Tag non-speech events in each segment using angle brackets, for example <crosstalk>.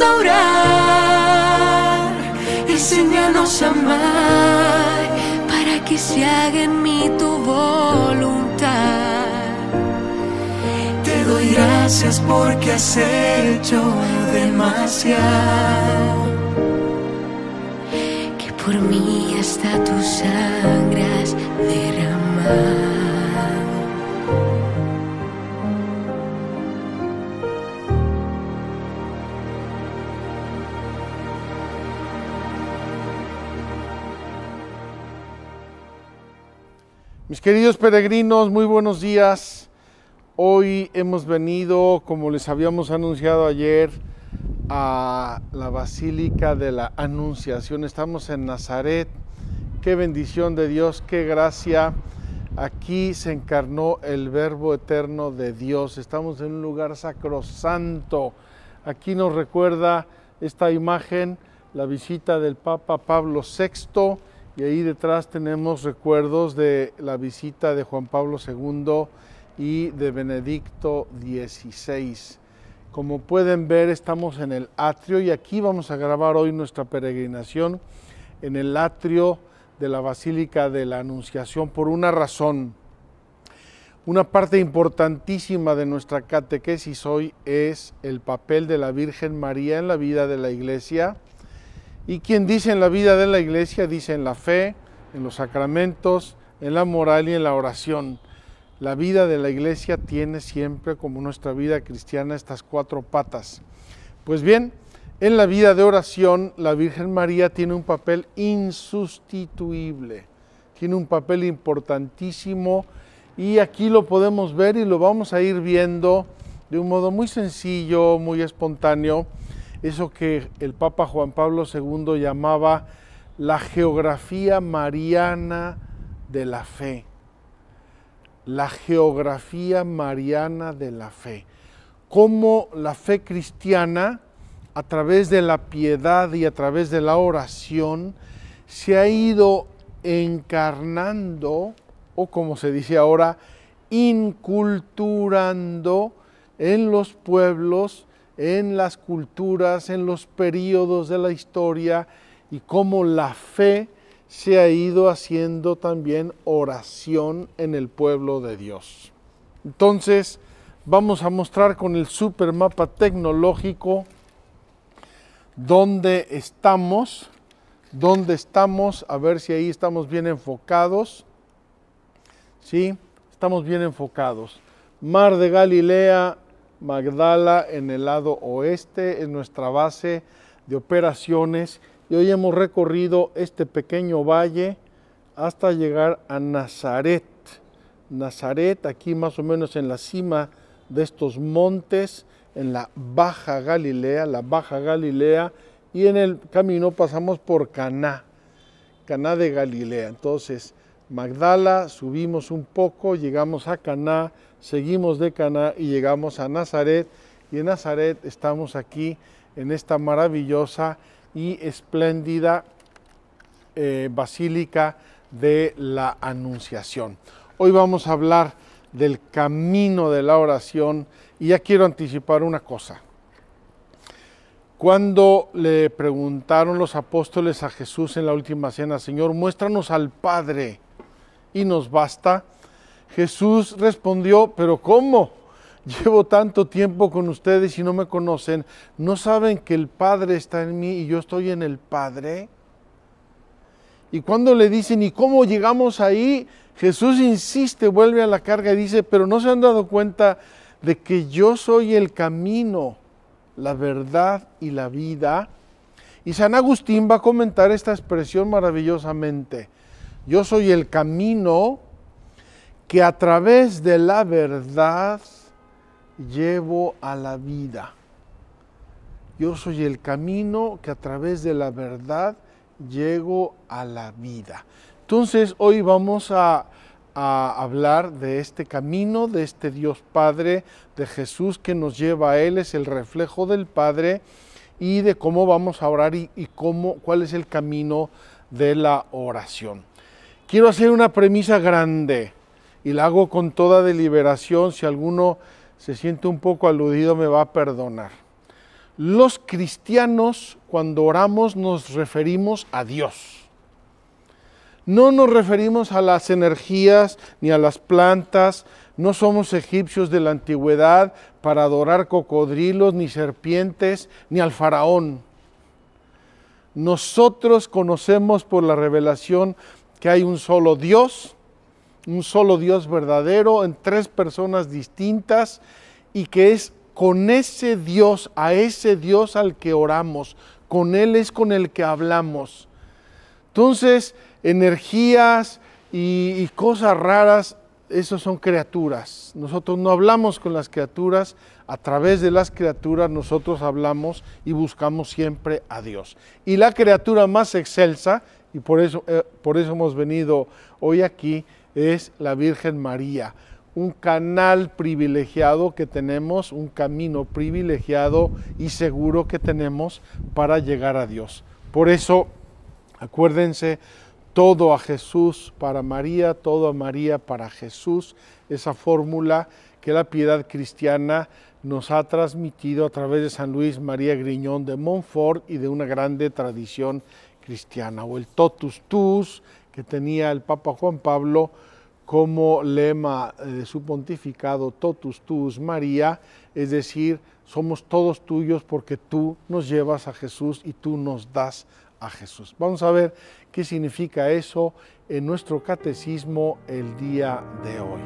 a orar, enséñanos a amar, para que se haga en mí tu voluntad. Te doy gracias porque has hecho demasiado, que por mí hasta tus sangras derramar. Mis queridos peregrinos, muy buenos días. Hoy hemos venido, como les habíamos anunciado ayer, a la Basílica de la Anunciación. Estamos en Nazaret. Qué bendición de Dios, qué gracia. Aquí se encarnó el Verbo Eterno de Dios. Estamos en un lugar sacrosanto. Aquí nos recuerda esta imagen la visita del Papa Pablo VI y ahí detrás tenemos recuerdos de la visita de Juan Pablo II y de Benedicto XVI. Como pueden ver, estamos en el atrio y aquí vamos a grabar hoy nuestra peregrinación en el atrio de la Basílica de la Anunciación por una razón. Una parte importantísima de nuestra catequesis hoy es el papel de la Virgen María en la vida de la Iglesia y quien dice en la vida de la iglesia, dice en la fe, en los sacramentos, en la moral y en la oración. La vida de la iglesia tiene siempre, como nuestra vida cristiana, estas cuatro patas. Pues bien, en la vida de oración, la Virgen María tiene un papel insustituible, tiene un papel importantísimo y aquí lo podemos ver y lo vamos a ir viendo de un modo muy sencillo, muy espontáneo eso que el Papa Juan Pablo II llamaba la geografía mariana de la fe. La geografía mariana de la fe. Cómo la fe cristiana, a través de la piedad y a través de la oración, se ha ido encarnando, o como se dice ahora, inculturando en los pueblos en las culturas, en los periodos de la historia y cómo la fe se ha ido haciendo también oración en el pueblo de Dios. Entonces, vamos a mostrar con el super mapa tecnológico dónde estamos, dónde estamos, a ver si ahí estamos bien enfocados. ¿Sí? Estamos bien enfocados. Mar de Galilea, Magdala en el lado oeste, es nuestra base de operaciones y hoy hemos recorrido este pequeño valle hasta llegar a Nazaret. Nazaret, aquí más o menos en la cima de estos montes, en la Baja Galilea, la Baja Galilea, y en el camino pasamos por Caná, Caná de Galilea. Entonces, Magdala, subimos un poco, llegamos a Caná, seguimos de Cana y llegamos a Nazaret. Y en Nazaret estamos aquí en esta maravillosa y espléndida eh, basílica de la Anunciación. Hoy vamos a hablar del camino de la oración y ya quiero anticipar una cosa. Cuando le preguntaron los apóstoles a Jesús en la última cena, Señor, muéstranos al Padre y nos basta, Jesús respondió, pero ¿cómo? Llevo tanto tiempo con ustedes y no me conocen. ¿No saben que el Padre está en mí y yo estoy en el Padre? Y cuando le dicen, ¿y cómo llegamos ahí? Jesús insiste, vuelve a la carga y dice, pero no se han dado cuenta de que yo soy el camino, la verdad y la vida. Y San Agustín va a comentar esta expresión maravillosamente. Yo soy el camino, que a través de la verdad llevo a la vida. Yo soy el camino que a través de la verdad llego a la vida. Entonces hoy vamos a, hablar de este camino, de este Dios Padre, de Jesús que nos lleva a Él, es el reflejo del Padre y de cómo vamos a orar y, y cómo, cuál es el camino de la oración. Quiero hacer una premisa grande y la hago con toda deliberación. Si alguno se siente un poco aludido, me va a perdonar. Los cristianos, cuando oramos, nos referimos a Dios. No nos referimos a las energías ni a las plantas, no somos egipcios de la antigüedad para adorar cocodrilos, ni serpientes, ni al faraón. Nosotros conocemos por la revelación que hay un solo Dios, un solo Dios verdadero, en tres personas distintas, y que es con ese Dios, a ese Dios al que oramos, con Él es con el que hablamos. Entonces, energías y, cosas raras, esos son criaturas. Nosotros no hablamos con las criaturas, a través de las criaturas nosotros hablamos y buscamos siempre a Dios. Y la criatura más excelsa, y por eso, eh, por eso hemos venido hoy aquí, es la Virgen María, un canal privilegiado que tenemos, un camino privilegiado y seguro que tenemos para llegar a Dios. Por eso, acuérdense, todo a Jesús para María, todo a María para Jesús, esa fórmula que la piedad cristiana nos ha transmitido a través de San Luis María Griñón de Montfort y de una grande tradición cristiana, o el totus tus, que tenía el Papa Juan Pablo como lema eh, de su pontificado, totus tuus María, es decir, somos todos tuyos porque tú nos llevas a Jesús y tú nos das a Jesús. Vamos a ver qué significa eso en nuestro catecismo el día de hoy.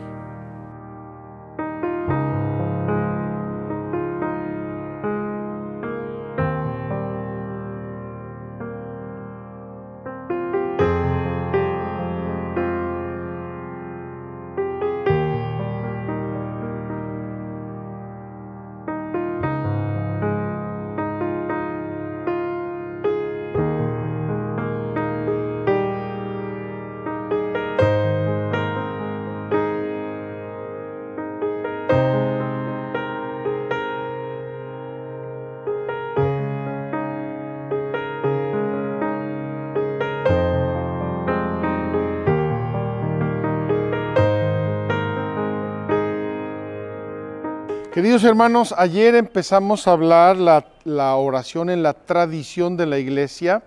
hermanos, ayer empezamos a hablar la, oración en la tradición de la iglesia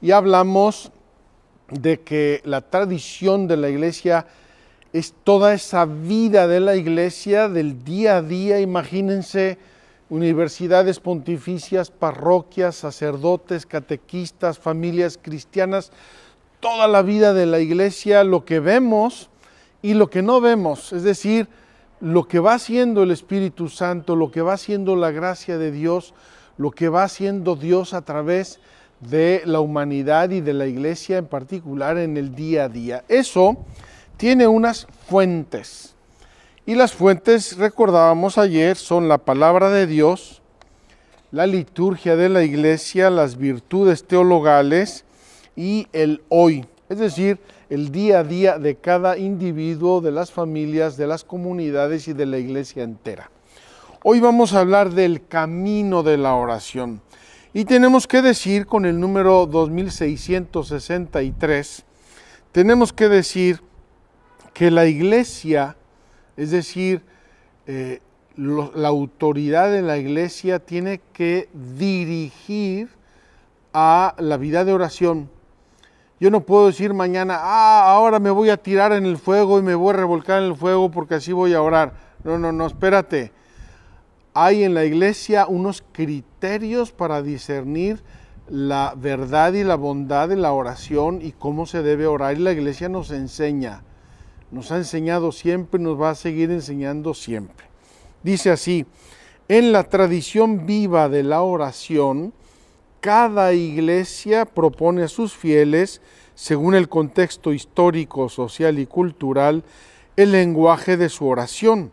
y hablamos de que la tradición de la iglesia es toda esa vida de la iglesia del día a día. Imagínense universidades pontificias, parroquias, sacerdotes, catequistas, familias cristianas, toda la vida de la iglesia, lo que vemos y lo que no vemos. Es decir, lo que va haciendo el Espíritu Santo, lo que va haciendo la gracia de Dios, lo que va haciendo Dios a través de la humanidad y de la iglesia en particular en el día a día. Eso tiene unas fuentes. Y las fuentes, recordábamos ayer, son la palabra de Dios, la liturgia de la iglesia, las virtudes teologales y el hoy. Es decir, el día a día de cada individuo, de las familias, de las comunidades y de la iglesia entera. Hoy vamos a hablar del camino de la oración y tenemos que decir con el número 2663, tenemos que decir que la iglesia, es decir, eh, la autoridad de la iglesia tiene que dirigir a la vida de oración yo no puedo decir mañana, ah, ahora me voy a tirar en el fuego y me voy a revolcar en el fuego porque así voy a orar. No, no, no, espérate. Hay en la iglesia unos criterios para discernir la verdad y la bondad de la oración y cómo se debe orar. Y la iglesia nos enseña, nos ha enseñado siempre y nos va a seguir enseñando siempre. Dice así, en la tradición viva de la oración, cada iglesia propone a sus fieles, según el contexto histórico, social y cultural, el lenguaje de su oración.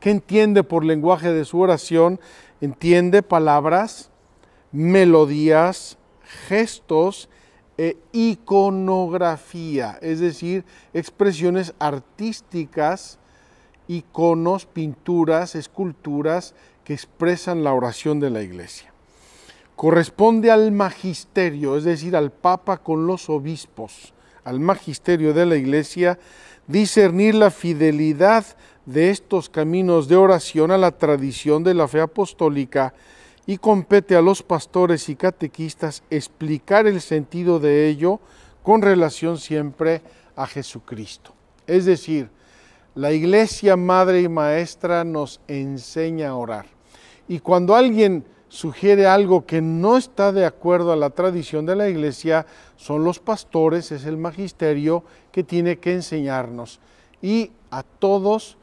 ¿Qué entiende por lenguaje de su oración? Entiende palabras, melodías, gestos e iconografía, es decir, expresiones artísticas, iconos, pinturas, esculturas que expresan la oración de la iglesia corresponde al magisterio, es decir, al Papa con los obispos, al magisterio de la Iglesia, discernir la fidelidad de estos caminos de oración a la tradición de la fe apostólica y compete a los pastores y catequistas explicar el sentido de ello con relación siempre a Jesucristo. Es decir, la Iglesia Madre y Maestra nos enseña a orar. Y cuando alguien sugiere algo que no está de acuerdo a la tradición de la iglesia, son los pastores, es el magisterio que tiene que enseñarnos. Y a todos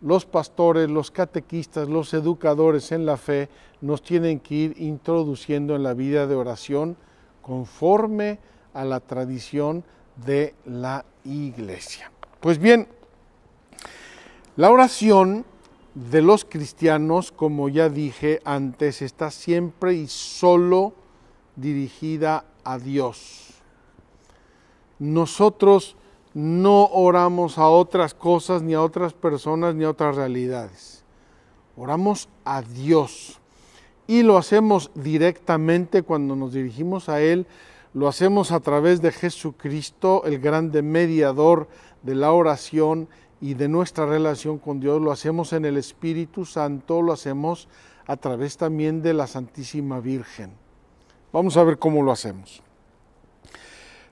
los pastores, los catequistas, los educadores en la fe, nos tienen que ir introduciendo en la vida de oración conforme a la tradición de la iglesia. Pues bien, la oración de los cristianos, como ya dije antes, está siempre y solo dirigida a Dios. Nosotros no oramos a otras cosas, ni a otras personas, ni a otras realidades. Oramos a Dios. Y lo hacemos directamente cuando nos dirigimos a Él. Lo hacemos a través de Jesucristo, el grande mediador de la oración y de nuestra relación con Dios, lo hacemos en el Espíritu Santo, lo hacemos a través también de la Santísima Virgen. Vamos a ver cómo lo hacemos.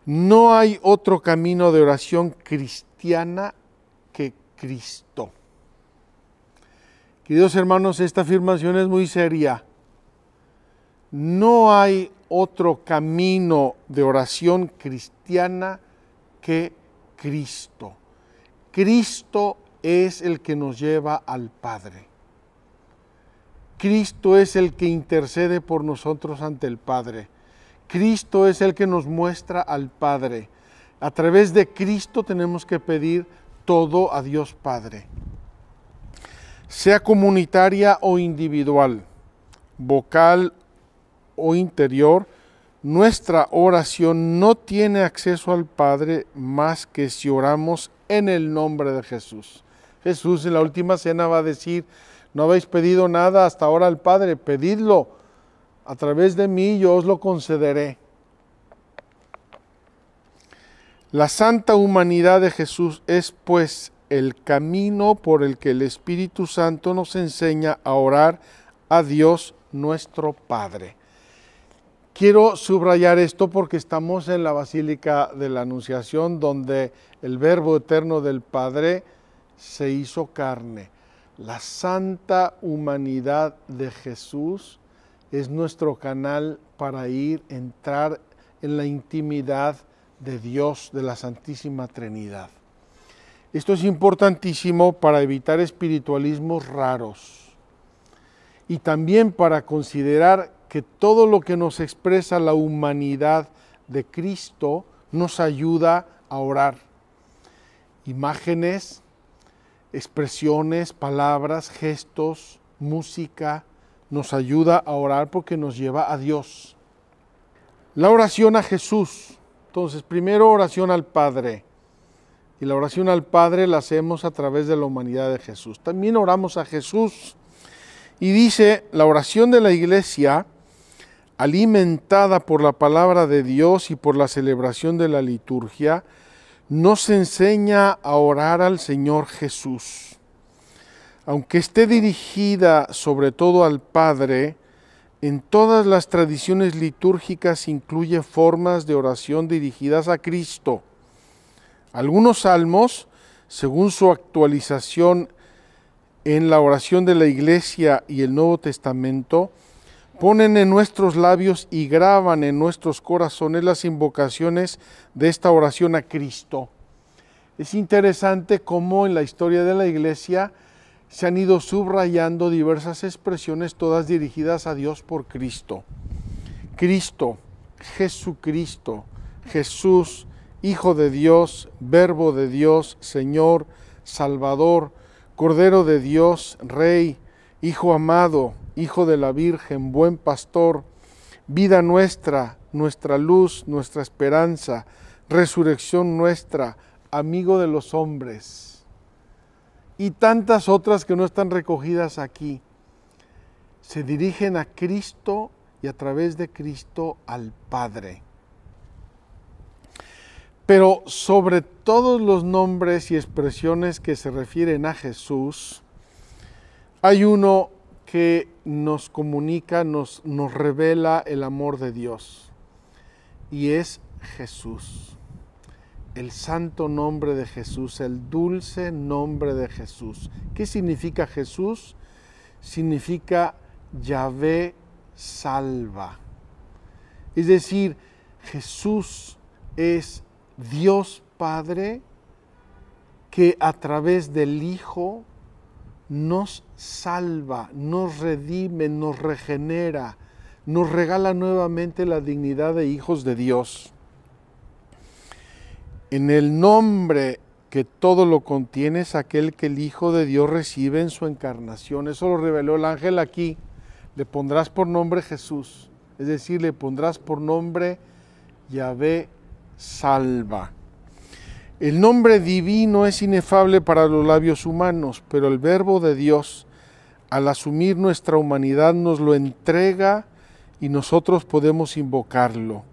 No hay otro camino de oración cristiana que Cristo. Queridos hermanos, esta afirmación es muy seria. No hay otro camino de oración cristiana que Cristo. Cristo es el que nos lleva al Padre. Cristo es el que intercede por nosotros ante el Padre. Cristo es el que nos muestra al Padre. A través de Cristo tenemos que pedir todo a Dios Padre. Sea comunitaria o individual, vocal o interior, nuestra oración no tiene acceso al Padre más que si oramos en el nombre de Jesús. Jesús en la última cena va a decir, no habéis pedido nada hasta ahora al Padre, pedidlo a través de mí, yo os lo concederé. La santa humanidad de Jesús es pues el camino por el que el Espíritu Santo nos enseña a orar a Dios nuestro Padre. Quiero subrayar esto porque estamos en la Basílica de la Anunciación, donde el Verbo Eterno del Padre se hizo carne. La santa humanidad de Jesús es nuestro canal para ir, entrar en la intimidad de Dios, de la Santísima Trinidad. Esto es importantísimo para evitar espiritualismos raros y también para considerar que todo lo que nos expresa la humanidad de Cristo nos ayuda a orar. Imágenes, expresiones, palabras, gestos, música, nos ayuda a orar porque nos lleva a Dios. La oración a Jesús. Entonces, primero oración al Padre. Y la oración al Padre la hacemos a través de la humanidad de Jesús. También oramos a Jesús. Y dice, la oración de la iglesia alimentada por la palabra de Dios y por la celebración de la liturgia, nos enseña a orar al Señor Jesús. Aunque esté dirigida sobre todo al Padre, en todas las tradiciones litúrgicas incluye formas de oración dirigidas a Cristo. Algunos salmos, según su actualización en la oración de la Iglesia y el Nuevo Testamento, ponen en nuestros labios y graban en nuestros corazones las invocaciones de esta oración a Cristo. Es interesante cómo en la historia de la iglesia se han ido subrayando diversas expresiones, todas dirigidas a Dios por Cristo. Cristo, Jesucristo, Jesús, Hijo de Dios, Verbo de Dios, Señor, Salvador, Cordero de Dios, Rey, Hijo amado, Hijo de la Virgen, buen pastor, vida nuestra, nuestra luz, nuestra esperanza, resurrección nuestra, amigo de los hombres. Y tantas otras que no están recogidas aquí. Se dirigen a Cristo y a través de Cristo al Padre. Pero sobre todos los nombres y expresiones que se refieren a Jesús, hay uno que nos comunica, nos, nos revela el amor de Dios. Y es Jesús. El santo nombre de Jesús, el dulce nombre de Jesús. ¿Qué significa Jesús? Significa Yahvé salva. Es decir, Jesús es Dios Padre que a través del Hijo nos salva, nos redime, nos regenera, nos regala nuevamente la dignidad de hijos de Dios. En el nombre que todo lo contiene es aquel que el Hijo de Dios recibe en su encarnación. Eso lo reveló el ángel aquí. Le pondrás por nombre Jesús, es decir, le pondrás por nombre Yahvé salva. El nombre divino es inefable para los labios humanos, pero el verbo de Dios, al asumir nuestra humanidad, nos lo entrega y nosotros podemos invocarlo.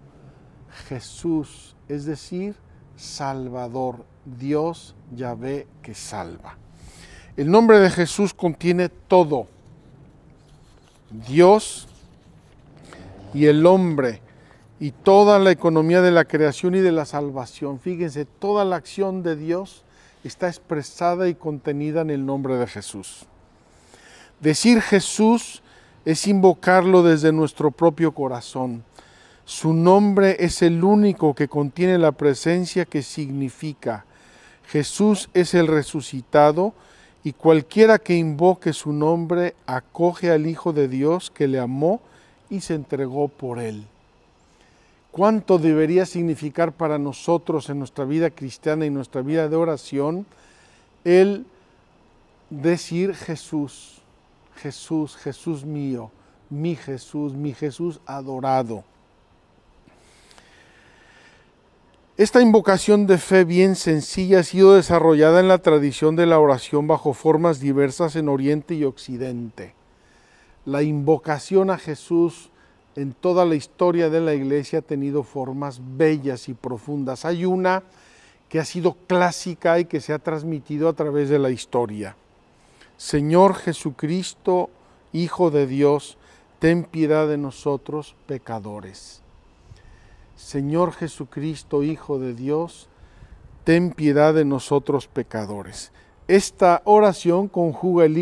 Jesús, es decir, Salvador, Dios ya ve que salva. El nombre de Jesús contiene todo. Dios y el hombre y toda la economía de la creación y de la salvación. Fíjense, toda la acción de Dios está expresada y contenida en el nombre de Jesús. Decir Jesús es invocarlo desde nuestro propio corazón. Su nombre es el único que contiene la presencia que significa. Jesús es el resucitado y cualquiera que invoque su nombre acoge al Hijo de Dios que le amó y se entregó por él cuánto debería significar para nosotros en nuestra vida cristiana y nuestra vida de oración el decir Jesús, Jesús, Jesús mío, mi Jesús, mi Jesús adorado. Esta invocación de fe bien sencilla ha sido desarrollada en la tradición de la oración bajo formas diversas en Oriente y Occidente. La invocación a Jesús en toda la historia de la iglesia ha tenido formas bellas y profundas. Hay una que ha sido clásica y que se ha transmitido a través de la historia. Señor Jesucristo, Hijo de Dios, ten piedad de nosotros pecadores. Señor Jesucristo, Hijo de Dios, ten piedad de nosotros pecadores. Esta oración conjuga el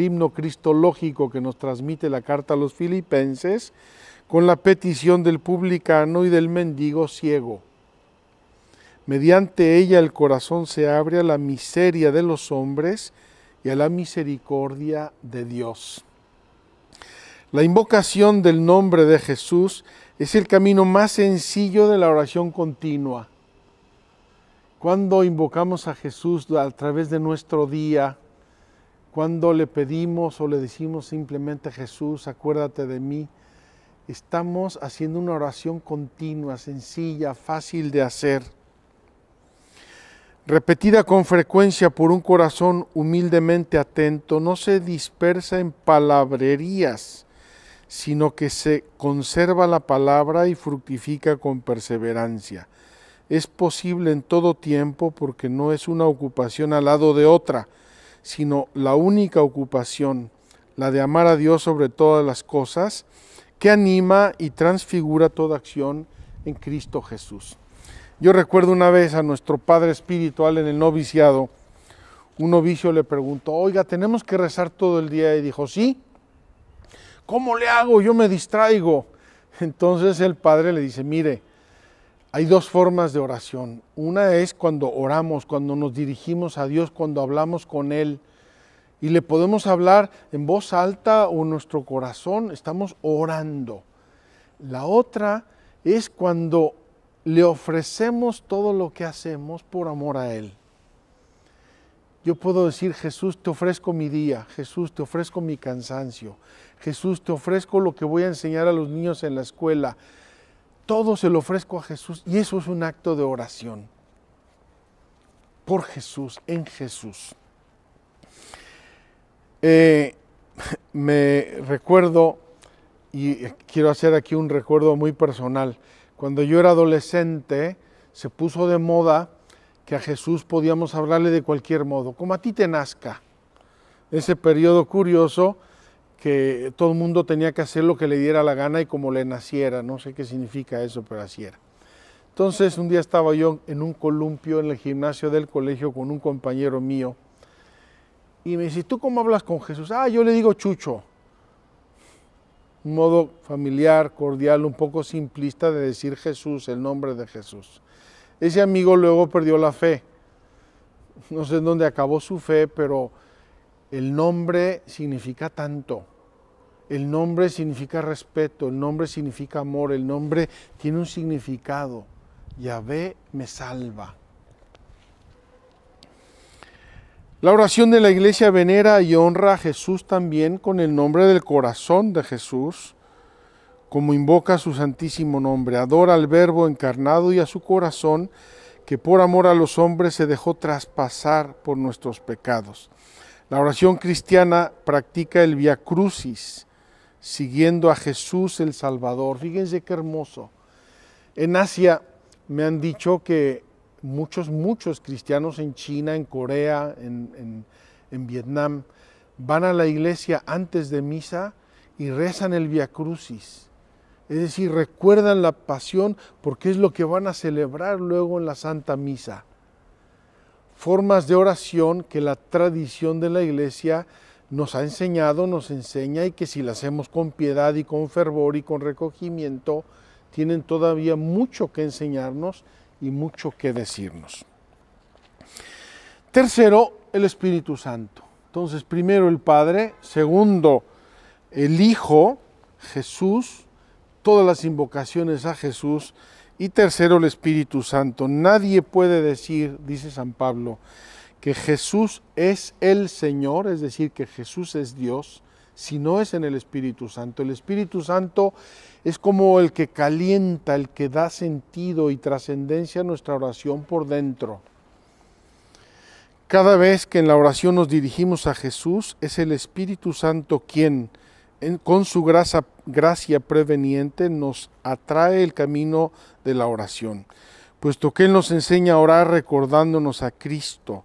himno, cristológico que nos transmite la carta a los filipenses con la petición del publicano y del mendigo ciego. Mediante ella el corazón se abre a la miseria de los hombres y a la misericordia de Dios. La invocación del nombre de Jesús es el camino más sencillo de la oración continua. Cuando invocamos a Jesús a través de nuestro día, cuando le pedimos o le decimos simplemente Jesús, acuérdate de mí, estamos haciendo una oración continua, sencilla, fácil de hacer, repetida con frecuencia por un corazón humildemente atento, no se dispersa en palabrerías, sino que se conserva la palabra y fructifica con perseverancia. Es posible en todo tiempo porque no es una ocupación al lado de otra, sino la única ocupación, la de amar a Dios sobre todas las cosas que anima y transfigura toda acción en Cristo Jesús. Yo recuerdo una vez a nuestro padre espiritual en el noviciado, un novicio le preguntó, oiga, ¿tenemos que rezar todo el día? Y dijo, sí. ¿Cómo le hago? Yo me distraigo. <laughs> Entonces el padre le dice, mire, hay dos formas de oración. Una es cuando oramos, cuando nos dirigimos a Dios, cuando hablamos con Él y le podemos hablar en voz alta o nuestro corazón, estamos orando. La otra es cuando le ofrecemos todo lo que hacemos por amor a Él. Yo puedo decir, Jesús, te ofrezco mi día, Jesús, te ofrezco mi cansancio, Jesús, te ofrezco lo que voy a enseñar a los niños en la escuela. Todo se lo ofrezco a Jesús y eso es un acto de oración. Por Jesús, en Jesús. Eh, <laughs> me recuerdo, y eh, quiero hacer aquí un recuerdo muy personal, cuando yo era adolescente se puso de moda que a Jesús podíamos hablarle de cualquier modo, como a ti te nazca. Ese periodo curioso que todo el mundo tenía que hacer lo que le diera la gana y como le naciera, no sé qué significa eso, pero así era. Entonces un día estaba yo en un columpio en el gimnasio del colegio con un compañero mío y me dice, ¿tú cómo hablas con Jesús? Ah, yo le digo Chucho. Un modo familiar, cordial, un poco simplista de decir Jesús, el nombre de Jesús. Ese amigo luego perdió la fe. No sé en dónde acabó su fe, pero el nombre significa tanto. El nombre significa respeto, el nombre significa amor, el nombre tiene un significado. Yahvé me salva. La oración de la iglesia venera y honra a Jesús también con el nombre del corazón de Jesús, como invoca su santísimo nombre, adora al Verbo encarnado y a su corazón, que por amor a los hombres se dejó traspasar por nuestros pecados. La oración cristiana practica el Via Crucis, siguiendo a Jesús el Salvador. Fíjense qué hermoso. En Asia me han dicho que muchos, muchos cristianos en China, en Corea, en, Vietnam, van a la iglesia antes de misa y rezan el Via Crucis. Es decir, recuerdan la pasión porque es lo que van a celebrar luego en la Santa Misa. Formas de oración que la tradición de la iglesia nos ha enseñado, nos enseña y que si las hacemos con piedad y con fervor y con recogimiento, tienen todavía mucho que enseñarnos y mucho que decirnos. Tercero, el Espíritu Santo. Entonces, primero el Padre, segundo el Hijo, Jesús, todas las invocaciones a Jesús, y tercero el Espíritu Santo. Nadie puede decir, dice San Pablo, que Jesús es el Señor, es decir, que Jesús es Dios, si no es en el Espíritu Santo. El Espíritu Santo es como el que calienta, el que da sentido y trascendencia a nuestra oración por dentro. Cada vez que en la oración nos dirigimos a Jesús, es el Espíritu Santo quien, con su gracia preveniente, nos atrae el camino de la oración, puesto que Él nos enseña a orar recordándonos a Cristo.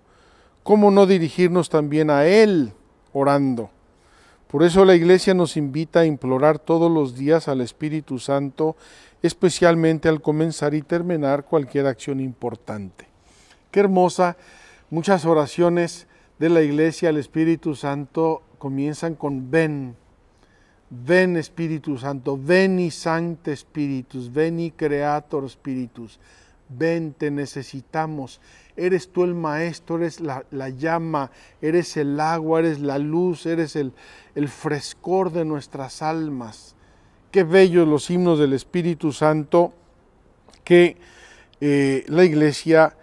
¿Cómo no dirigirnos también a Él orando? Por eso la Iglesia nos invita a implorar todos los días al Espíritu Santo, especialmente al comenzar y terminar cualquier acción importante. Qué hermosa, muchas oraciones de la Iglesia al Espíritu Santo comienzan con ven, ven Espíritu Santo, veni Sancte Spiritus, veni Creator Spiritus. Ven, te necesitamos. Eres tú el maestro, eres la, llama, eres el agua, eres la luz, eres el, frescor de nuestras almas. Qué bellos los himnos del Espíritu Santo que eh, la iglesia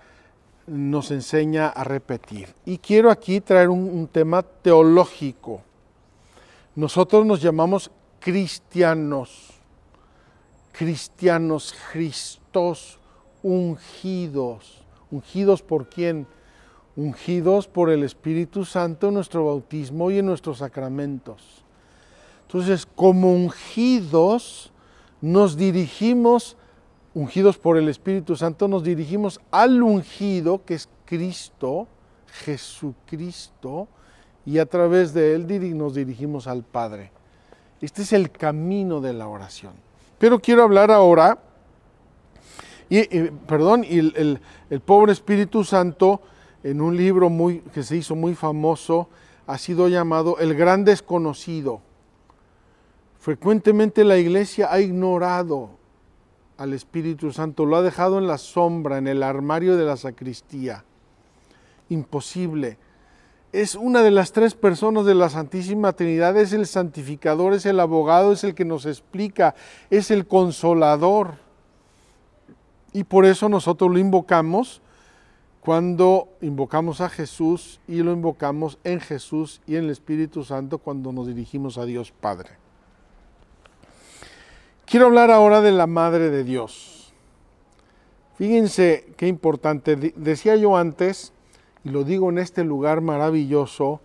nos enseña a repetir. Y quiero aquí traer un, un, tema teológico. Nosotros nos llamamos cristianos, cristianos, Cristos ungidos. ¿Ungidos por quién? Ungidos por el Espíritu Santo en nuestro bautismo y en nuestros sacramentos. Entonces, como ungidos, nos dirigimos, ungidos por el Espíritu Santo, nos dirigimos al ungido, que es Cristo, Jesucristo, y a través de él nos dirigimos al Padre. Este es el camino de la oración. Pero quiero hablar ahora y, perdón, y el, pobre Espíritu Santo, en un libro muy, que se hizo muy famoso, ha sido llamado el gran desconocido. Frecuentemente la iglesia ha ignorado al Espíritu Santo, lo ha dejado en la sombra, en el armario de la sacristía. Imposible. Es una de las tres personas de la Santísima Trinidad, es el santificador, es el abogado, es el que nos explica, es el consolador y por eso nosotros lo invocamos cuando invocamos a Jesús y lo invocamos en Jesús y en el Espíritu Santo cuando nos dirigimos a Dios Padre. Quiero hablar ahora de la Madre de Dios. Fíjense qué importante. Decía yo antes, y lo digo en este lugar maravilloso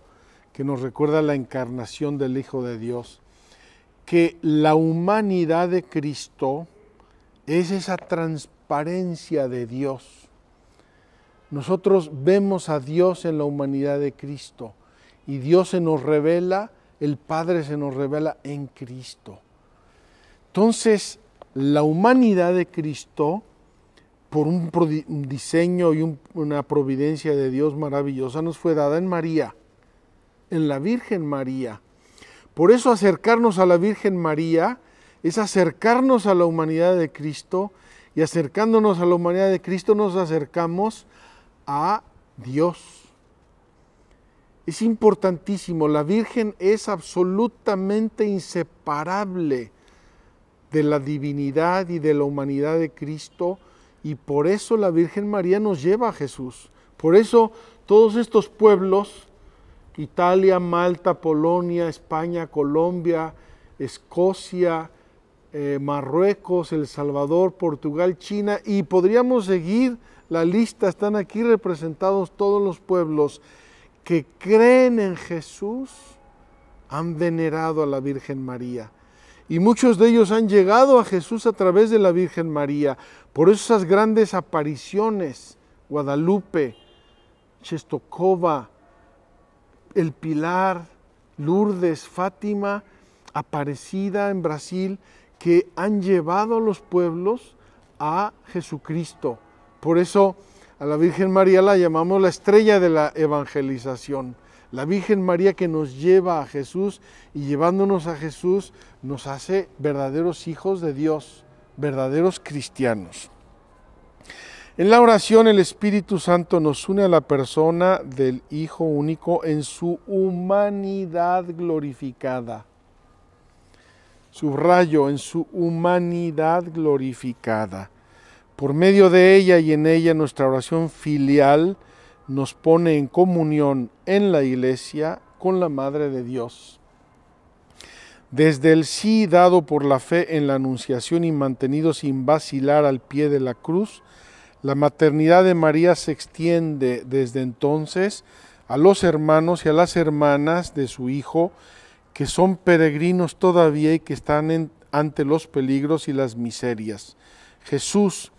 que nos recuerda la encarnación del Hijo de Dios, que la humanidad de Cristo, es esa transparencia de Dios. Nosotros vemos a Dios en la humanidad de Cristo y Dios se nos revela, el Padre se nos revela en Cristo. Entonces, la humanidad de Cristo, por un, diseño y una providencia de Dios maravillosa, nos fue dada en María, en la Virgen María. Por eso acercarnos a la Virgen María es acercarnos a la humanidad de Cristo y acercándonos a la humanidad de Cristo nos acercamos a Dios. Es importantísimo, la Virgen es absolutamente inseparable de la divinidad y de la humanidad de Cristo y por eso la Virgen María nos lleva a Jesús. Por eso todos estos pueblos, Italia, Malta, Polonia, España, Colombia, Escocia, eh, Marruecos, El Salvador, Portugal, China y podríamos seguir la lista. Están aquí representados todos los pueblos que creen en Jesús, han venerado a la Virgen María. Y muchos de ellos han llegado a Jesús a través de la Virgen María. Por esas grandes apariciones, Guadalupe, Chestocova, El Pilar, Lourdes, Fátima, Aparecida en Brasil, que han llevado a los pueblos a Jesucristo. Por eso a la Virgen María la llamamos la estrella de la evangelización. La Virgen María que nos lleva a Jesús y llevándonos a Jesús nos hace verdaderos hijos de Dios, verdaderos cristianos. En la oración el Espíritu Santo nos une a la persona del Hijo único en su humanidad glorificada rayo en su humanidad glorificada. Por medio de ella y en ella nuestra oración filial nos pone en comunión en la iglesia con la Madre de Dios. Desde el sí dado por la fe en la anunciación y mantenido sin vacilar al pie de la cruz, la maternidad de María se extiende desde entonces a los hermanos y a las hermanas de su Hijo, que son peregrinos todavía y que están ante los peligros y las miserias. Jesús,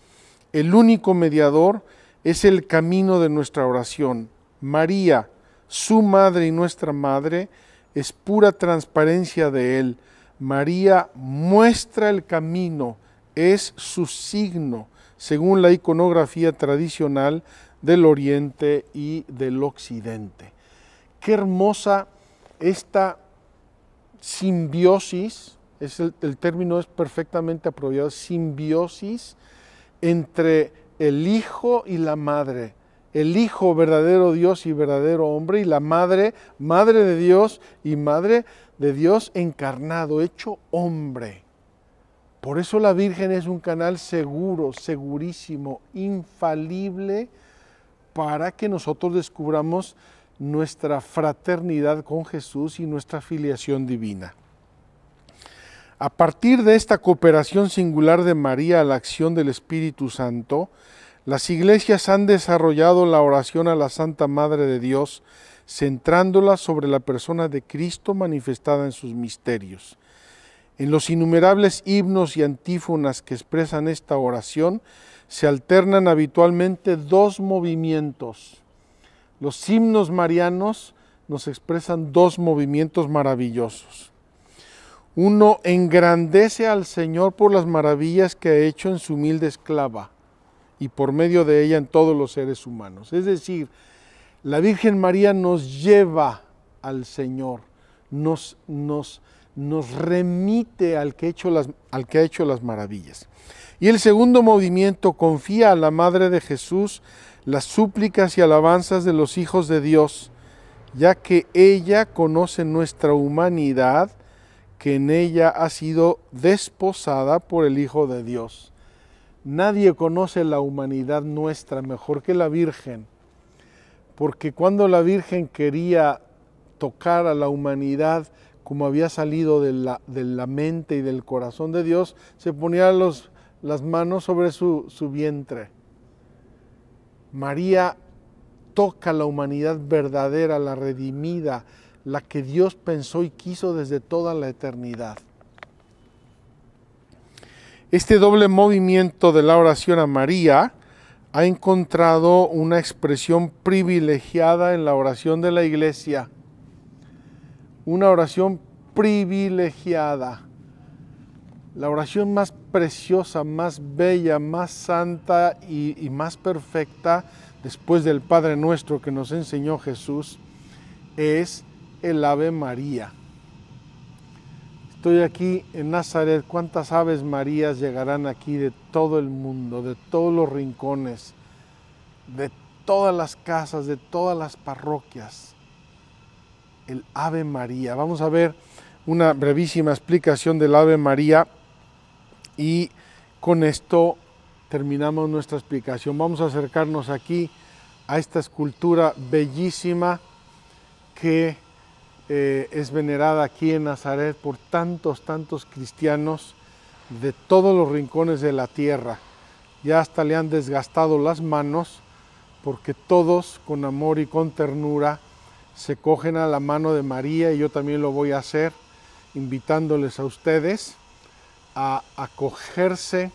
el único mediador, es el camino de nuestra oración. María, su madre y nuestra madre, es pura transparencia de Él. María muestra el camino, es su signo, según la iconografía tradicional del Oriente y del Occidente. Qué hermosa esta simbiosis, es el, término es perfectamente apropiado, simbiosis entre el hijo y la madre, el hijo verdadero Dios y verdadero hombre y la madre, madre de Dios y madre de Dios encarnado, hecho hombre. Por eso la Virgen es un canal seguro, segurísimo, infalible, para que nosotros descubramos nuestra fraternidad con Jesús y nuestra filiación divina. A partir de esta cooperación singular de María a la acción del Espíritu Santo, las iglesias han desarrollado la oración a la Santa Madre de Dios, centrándola sobre la persona de Cristo manifestada en sus misterios. En los innumerables himnos y antífonas que expresan esta oración, se alternan habitualmente dos movimientos los himnos marianos nos expresan dos movimientos maravillosos. Uno engrandece al Señor por las maravillas que ha hecho en su humilde esclava y por medio de ella en todos los seres humanos. Es decir, la Virgen María nos lleva al Señor, nos, nos, nos remite al que, hecho las, al que ha hecho las maravillas. Y el segundo movimiento confía a la Madre de Jesús las súplicas y alabanzas de los hijos de Dios, ya que ella conoce nuestra humanidad, que en ella ha sido desposada por el Hijo de Dios. Nadie conoce la humanidad nuestra mejor que la Virgen, porque cuando la Virgen quería tocar a la humanidad como había salido de la, mente y del corazón de Dios, se ponía las manos sobre su vientre María toca la humanidad verdadera, la redimida, la que Dios pensó y quiso desde toda la eternidad. Este doble movimiento de la oración a María ha encontrado una expresión privilegiada en la oración de la iglesia. Una oración privilegiada. La oración más preciosa, más bella, más santa y, más perfecta después del Padre nuestro que nos enseñó Jesús es el Ave María. Estoy aquí en Nazaret, ¿cuántas aves Marías llegarán aquí de todo el mundo, de todos los rincones, de todas las casas, de todas las parroquias? El Ave María. Vamos a ver una brevísima explicación del Ave María y con esto terminamos nuestra explicación. Vamos a acercarnos aquí a esta escultura bellísima que eh, es venerada aquí en Nazaret por tantos, tantos cristianos de todos los rincones de la tierra. Ya hasta le han desgastado las manos porque todos con amor y con ternura se cogen a la mano de María y yo también lo voy a hacer invitándoles a ustedes a acogerse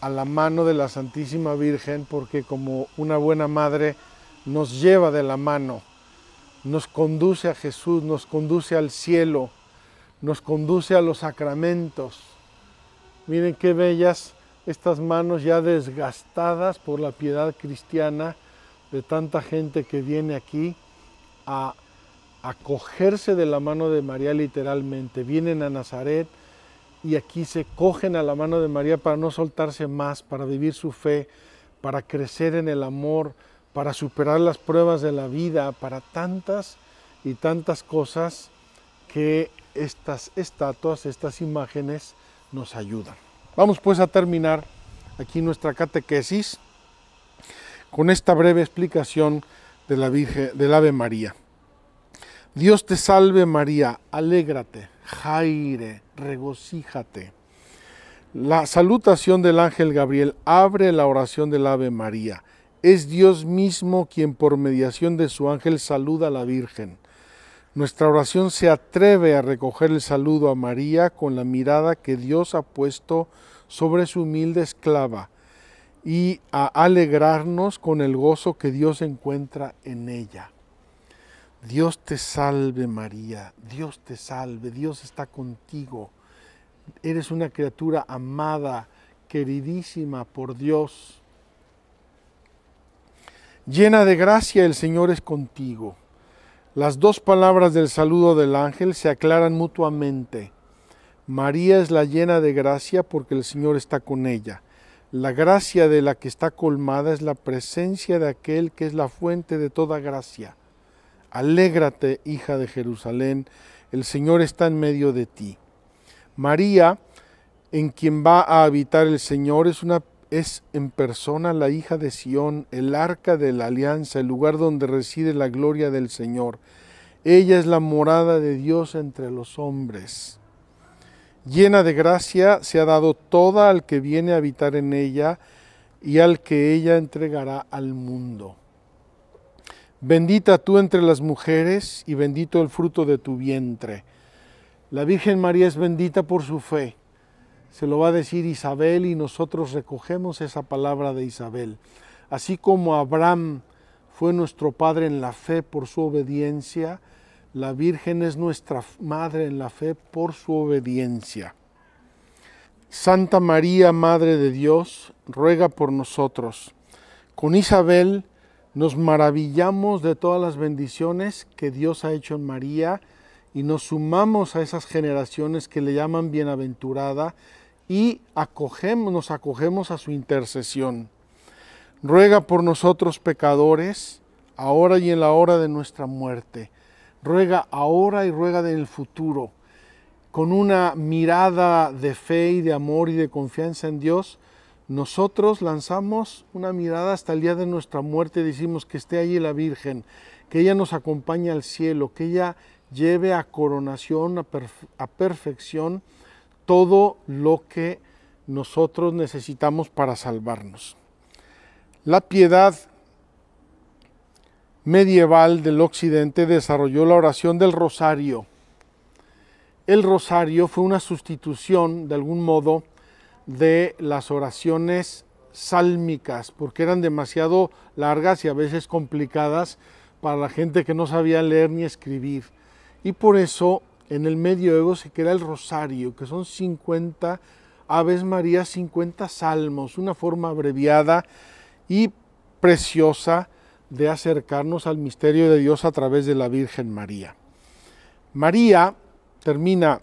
a la mano de la Santísima Virgen porque como una buena madre nos lleva de la mano, nos conduce a Jesús, nos conduce al cielo, nos conduce a los sacramentos. Miren qué bellas estas manos ya desgastadas por la piedad cristiana de tanta gente que viene aquí a acogerse de la mano de María literalmente. Vienen a Nazaret, y aquí se cogen a la mano de María para no soltarse más, para vivir su fe, para crecer en el amor, para superar las pruebas de la vida, para tantas y tantas cosas que estas estatuas, estas imágenes nos ayudan. Vamos pues a terminar aquí nuestra catequesis con esta breve explicación de la Virgen del Ave María. Dios te salve María, alégrate, jaire regocíjate. La salutación del ángel Gabriel abre la oración del Ave María. Es Dios mismo quien por mediación de su ángel saluda a la Virgen. Nuestra oración se atreve a recoger el saludo a María con la mirada que Dios ha puesto sobre su humilde esclava y a alegrarnos con el gozo que Dios encuentra en ella. Dios te salve María, Dios te salve, Dios está contigo. Eres una criatura amada, queridísima por Dios. Llena de gracia, el Señor es contigo. Las dos palabras del saludo del ángel se aclaran mutuamente. María es la llena de gracia porque el Señor está con ella. La gracia de la que está colmada es la presencia de aquel que es la fuente de toda gracia Alégrate, hija de Jerusalén, el Señor está en medio de ti. María, en quien va a habitar el Señor, es, una, es en persona la hija de Sión, el arca de la alianza, el lugar donde reside la gloria del Señor. Ella es la morada de Dios entre los hombres. Llena de gracia se ha dado toda al que viene a habitar en ella y al que ella entregará al mundo. Bendita tú entre las mujeres y bendito el fruto de tu vientre. La Virgen María es bendita por su fe. Se lo va a decir Isabel y nosotros recogemos esa palabra de Isabel. Así como Abraham fue nuestro padre en la fe por su obediencia, la Virgen es nuestra madre en la fe por su obediencia. Santa María, Madre de Dios, ruega por nosotros. Con Isabel, nos maravillamos de todas las bendiciones que Dios ha hecho en María y nos sumamos a esas generaciones que le llaman bienaventurada y acogemos, nos acogemos a su intercesión. Ruega por nosotros pecadores, ahora y en la hora de nuestra muerte. Ruega ahora y ruega en el futuro. Con una mirada de fe y de amor y de confianza en Dios, nosotros lanzamos una mirada hasta el día de nuestra muerte, decimos que esté allí la Virgen, que ella nos acompañe al cielo, que ella lleve a coronación, a, a perfección, todo lo que nosotros necesitamos para salvarnos. La piedad medieval del occidente desarrolló la oración del rosario. El rosario fue una sustitución, de algún modo, de las oraciones sálmicas, porque eran demasiado largas y a veces complicadas para la gente que no sabía leer ni escribir. Y por eso en el medioevo se crea el rosario, que son 50 Aves María, 50 salmos, una forma abreviada y preciosa de acercarnos al misterio de Dios a través de la Virgen María. María termina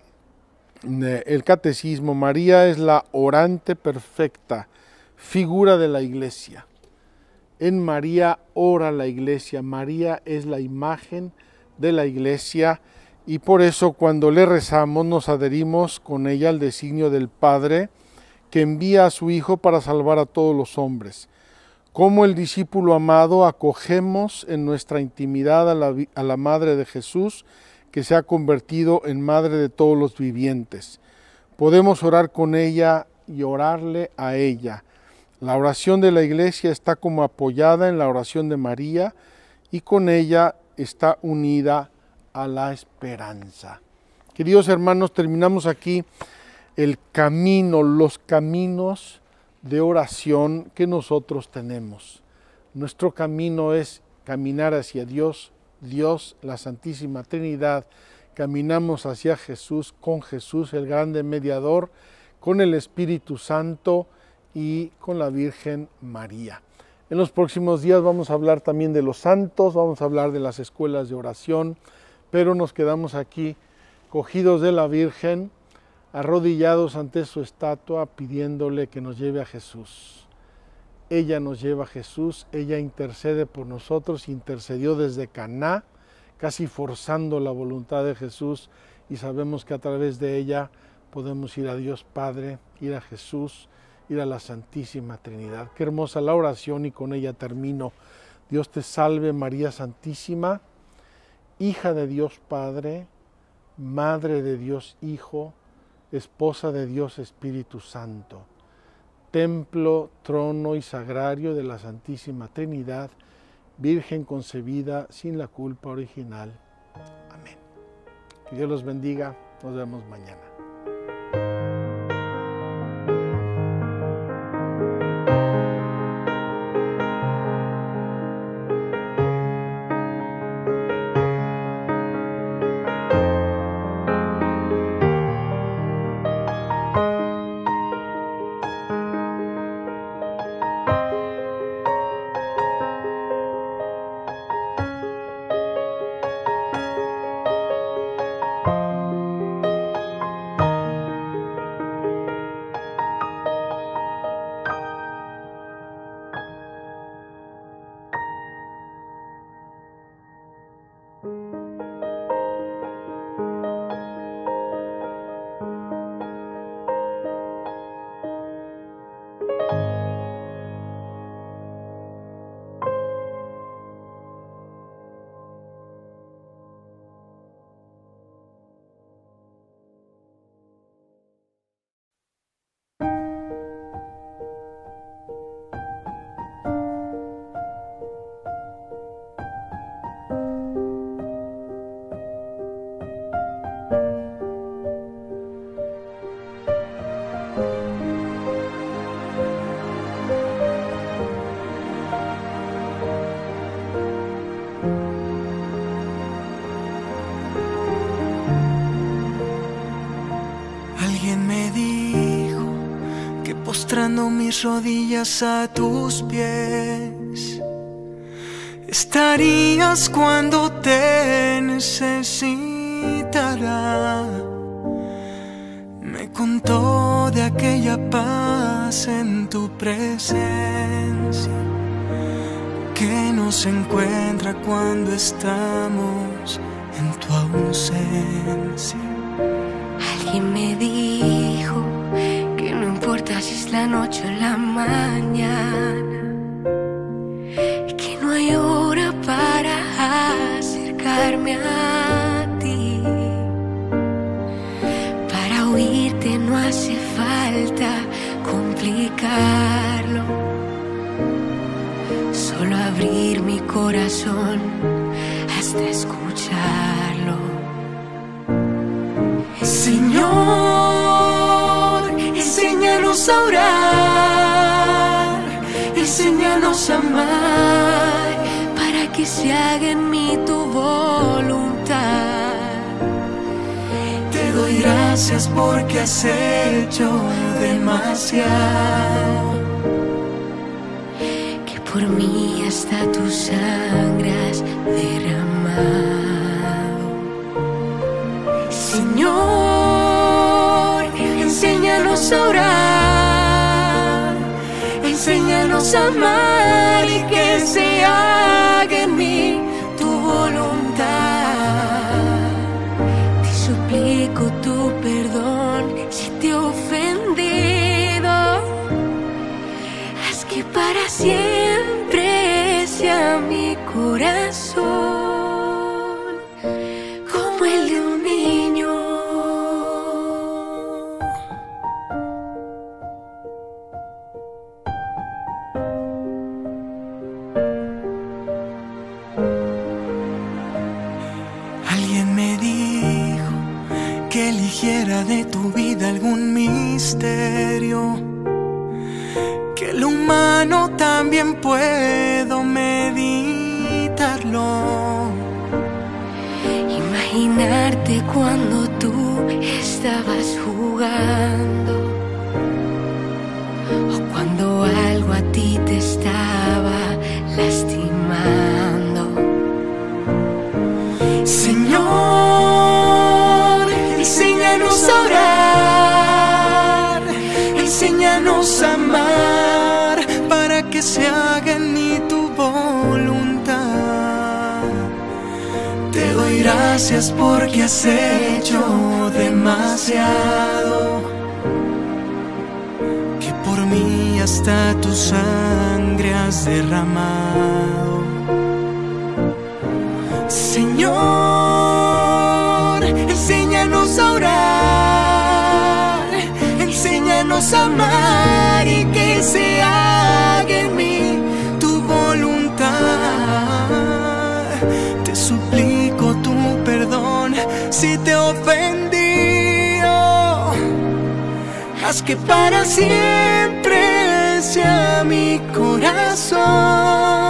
eh, el catecismo, María es la orante perfecta, figura de la iglesia. En María ora la iglesia, María es la imagen de la iglesia y por eso cuando le rezamos nos adherimos con ella al designio del Padre que envía a su Hijo para salvar a todos los hombres. Como el discípulo amado acogemos en nuestra intimidad a la, la Madre de Jesús, que se ha convertido en Madre de todos los vivientes. Podemos orar con ella y orarle a ella. La oración de la iglesia está como apoyada en la oración de María y con ella está unida a la esperanza. Queridos hermanos, terminamos aquí el camino, los caminos de oración que nosotros tenemos. Nuestro camino es caminar hacia Dios Dios, la Santísima Trinidad, caminamos hacia Jesús, con Jesús, el grande mediador, con el Espíritu Santo y con la Virgen María. En los próximos días vamos a hablar también de los santos, vamos a hablar de las escuelas de oración, pero nos quedamos aquí cogidos de la Virgen, arrodillados ante su estatua, pidiéndole que nos lleve a Jesús ella nos lleva a Jesús, ella intercede por nosotros, intercedió desde Caná, casi forzando la voluntad de Jesús y sabemos que a través de ella podemos ir a Dios Padre, ir a Jesús, ir a la Santísima Trinidad. Qué hermosa la oración y con ella termino. Dios te salve María Santísima, hija de Dios Padre, madre de Dios Hijo, esposa de Dios Espíritu Santo templo, trono y sagrario de la Santísima Trinidad, Virgen concebida sin la culpa original. Amén. Que Dios los bendiga. Nos vemos mañana. postrando mis rodillas a tus pies. Estarías cuando te necesitará. Me contó de aquella paz en tu presencia que nos encuentra cuando estamos en tu ausencia. Alguien me dijo importa si es la noche o la mañana, que no hay hora para acercarme a ti. Para oírte no hace falta complicarlo, solo abrir mi corazón hasta escucharlo. Señor a orar, a amar, para que se haga en mí tu voluntad. Te doy gracias porque has hecho demasiado, que por mí está tu sangre. amar y que se haga en mí tu voluntad. Te suplico tu perdón si te he ofendido. Haz que para siempre sea también puedo meditarlo. Imaginarte cuando tú estabas jugando o cuando algo a ti te Gracias porque has hecho demasiado. Que por mí hasta tu sangre has derramado. Señor, enséñanos a orar. Enséñanos a amar y que se haga si te ofendí, haz que para siempre sea mi corazón.